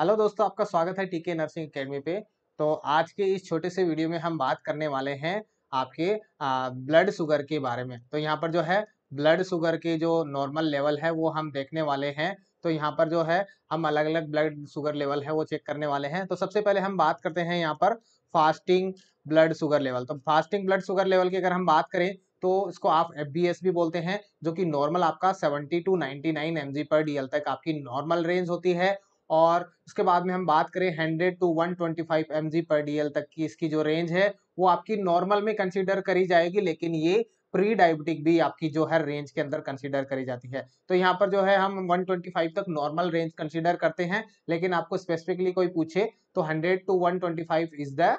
hello दोस्तों आपका स्वागत है टीके नर्सिंग एकेडमी पे तो आज के इस छोटे से वीडियो में हम बात करने वाले हैं आपके ब्लड शुगर के बारे में तो यहाँ पर जो है ब्लड शुगर के जो नॉर्मल लेवल है वो हम देखने वाले हैं तो यहाँ पर जो है हम अलग अलग ब्लड शुगर लेवल है वो चेक करने वाले हैं तो सबसे पहले हम बात करते हैं यहाँ पर फास्टिंग ब्लड शुगर लेवल तो फास्टिंग ब्लड शुगर लेवल की अगर हम बात करें तो इसको आप एफ भी बोलते हैं जो कि नॉर्मल आपका 70 टू 99 एम पर एल तक आपकी नॉर्मल रेंज होती है और उसके बाद में हम बात करें हंड्रेड टू वन ट्वेंटी पर डी तक की इसकी जो रेंज है वो आपकी नॉर्मल में कंसिडर करी जाएगी लेकिन ये प्री डायबिटिक भी आपकी जो है रेंज के अंदर कंसीडर करी जाती है तो यहाँ पर जो है हम 125 तक नॉर्मल रेंज कंसीडर करते हैं लेकिन आपको स्पेसिफिकली कोई पूछे तो 100 to 125 is the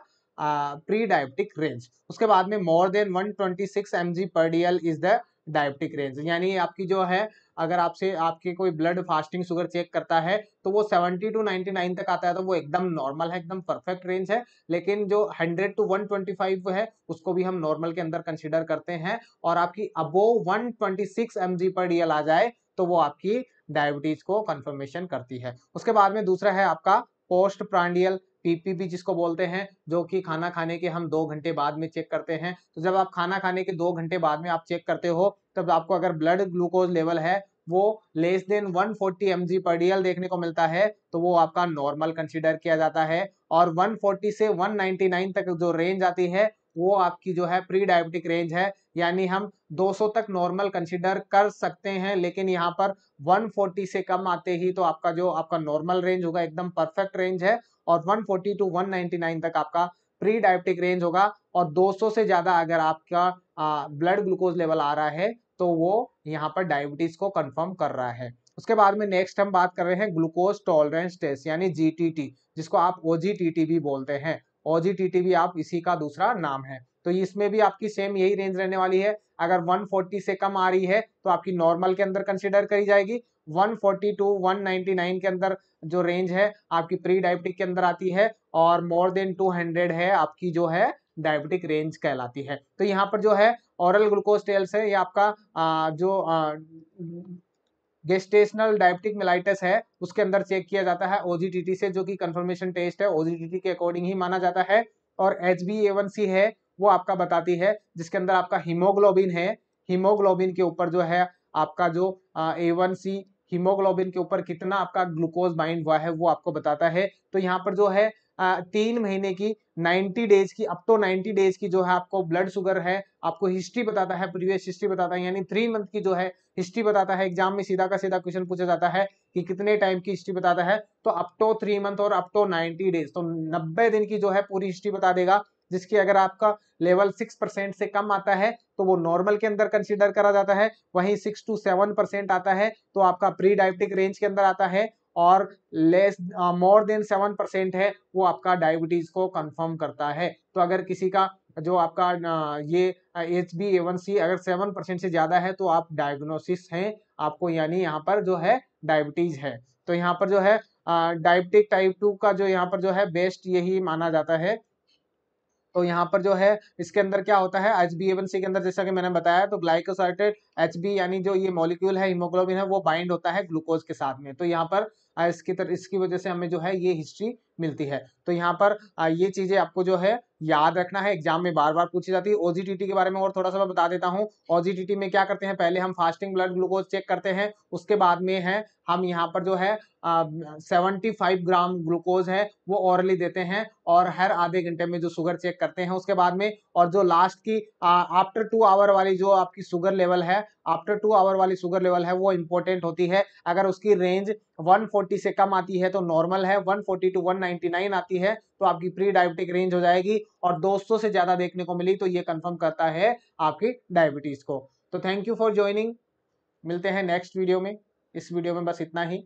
pre diabetic range उसके बाद में more than 126 twenty six M G per L is the diabetic range यानी आपकी जो है अगर आपसे आपके कोई ब्लड फास्टिंग शुगर चेक करता है तो वो 70 टू 99 तक आता है तो वो एकदम नॉर्मल है एकदम परफेक्ट रेंज है लेकिन जो 100 टू 125 है उसको भी हम नॉर्मल के अंदर कंसिडर करते हैं और आपकी अबोव 126 जी पर डीएल आ जाए तो वो आपकी डायबिटीज को कंफर्मेशन करती है उसके बाद में दूसरा है आपका पोस्ट प्रांडियल पीपीपी जिसको बोलते हैं जो कि खाना खाने के हम दो घंटे बाद में चेक करते हैं तो जब आप खाना खाने के दो घंटे बाद में आप चेक करते हो तब आपको अगर ब्लड ग्लूकोज लेवल है वो लेस देन 140 फोर्टी एम देखने को मिलता है तो वो आपका नॉर्मल कंसिडर किया जाता है और 140 से 199 तक जो रेंज आती है वो आपकी जो है प्री डायबिटिक रेंज है यानी हम 200 तक नॉर्मल कंसिडर कर सकते हैं लेकिन यहाँ पर 140 से कम आते ही तो आपका जो आपका नॉर्मल रेंज होगा एकदम परफेक्ट रेंज है और 140 टू 199 तक आपका प्री डायबिटिक रेंज होगा और 200 से ज़्यादा अगर आपका ब्लड ग्लूकोज लेवल आ रहा है तो वो यहाँ पर डायबिटीज़ को कंफर्म कर रहा है उसके बाद में नेक्स्ट हम बात कर रहे हैं ग्लूकोज टॉलरेंस टेस्ट यानी जी जिसको आप ओ भी बोलते हैं ओ भी आप इसी का दूसरा नाम है तो इसमें भी आपकी सेम यही रेंज रहने वाली है अगर 140 से कम आ रही है तो आपकी नॉर्मल के अंदर कंसिडर करी जाएगी 140 टू 199 के अंदर जो रेंज है आपकी प्री डायबिटिक के अंदर आती है और मोर देन 200 है आपकी जो है डायबिटिक रेंज कहलाती है तो यहाँ पर जो है ओरल ग्लूकोज टेल्स है ये आपका आ, जो गेस्टेशनल डायबिटिक मिलाइटिस है उसके अंदर चेक किया जाता है ओजीटीटी से जो कि कंफर्मेशन टेस्ट है ओजीटीटी के अकॉर्डिंग ही माना जाता है और एच बी सी है वो आपका बताती है जिसके अंदर आपका हीमोग्लोबिन है हीमोग्लोबिन के ऊपर जो है आपका जो ए वन सी हीमोग्लोबिन के ऊपर कितना आपका ग्लूकोज बाइंड हुआ है वो आपको बताता है तो यहाँ पर जो है तीन महीने की 90 डेज की अप टू 90 डेज की जो है आपको ब्लड शुगर है आपको हिस्ट्री बताता है प्रीवियस हिस्ट्री बताता है यानी थ्री मंथ की जो है हिस्ट्री बताता है एग्जाम में सीधा का सीधा क्वेश्चन पूछा जाता है कि कितने टाइम की हिस्ट्री बताता है तो अप टू थ्री मंथ और अप टू डेज तो नब्बे दिन की जो है पूरी हिस्ट्री बता देगा जिसकी अगर आपका लेवल सिक्स परसेंट से कम आता है तो वो नॉर्मल के अंदर कंसीडर करा जाता है वहीं सिक्स टू सेवन परसेंट आता है तो आपका प्री डायबिटिक रेंज के अंदर आता है और less more than seven percent है वो आपका डायबिटीज को कंफर्म करता है तो अगर किसी का जो आपका ये एच बी ए सी अगर सेवन परसेंट से ज्यादा है तो आप डायग्नोसिस हैं आपको यानी यहाँ पर जो है डायबिटीज है तो यहाँ पर जो है डायबिटिक टाइप टू का जो यहाँ पर जो है बेस्ट यही माना जाता है तो यहाँ पर जो है इसके अंदर क्या होता है एच बी के अंदर जैसा कि मैंने बताया तो ग्लाइकोसाइटेड एच यानी जो ये मॉलिक्यूल है हीमोग्लोबिन है वो बाइंड होता है ग्लूकोज के साथ में तो यहाँ पर इसकी तरह इसकी वजह से हमें जो है ये हिस्ट्री मिलती है तो यहाँ पर ये चीज़ें आपको जो है याद रखना है एग्जाम में बार बार पूछी जाती है ओजीटीटी के बारे में और थोड़ा सा मैं बता देता हूँ ओजीटीटी में क्या करते हैं पहले हम फास्टिंग ब्लड ग्लूकोज चेक करते हैं उसके बाद में है हम यहाँ पर जो है सेवेंटी फाइव ग्राम ग्लूकोज है वो ऑरली देते हैं और हर आधे घंटे में जो शुगर चेक करते हैं उसके बाद में और जो लास्ट की आफ्टर टू आवर वाली जो आपकी शुगर लेवल है आफ्टर टू आवर वाली शुगर लेवल है वो इंपॉर्टेंट होती है अगर उसकी रेंज वन से कम आती है तो नॉर्मल है वन टू वन 199 आती है तो आपकी प्री डायबिटिक रेंज हो जाएगी और 200 से ज्यादा देखने को मिली तो ये कंफर्म करता है आपकी डायबिटीज को तो थैंक यू फॉर ज्वाइनिंग मिलते हैं नेक्स्ट वीडियो में इस वीडियो में बस इतना ही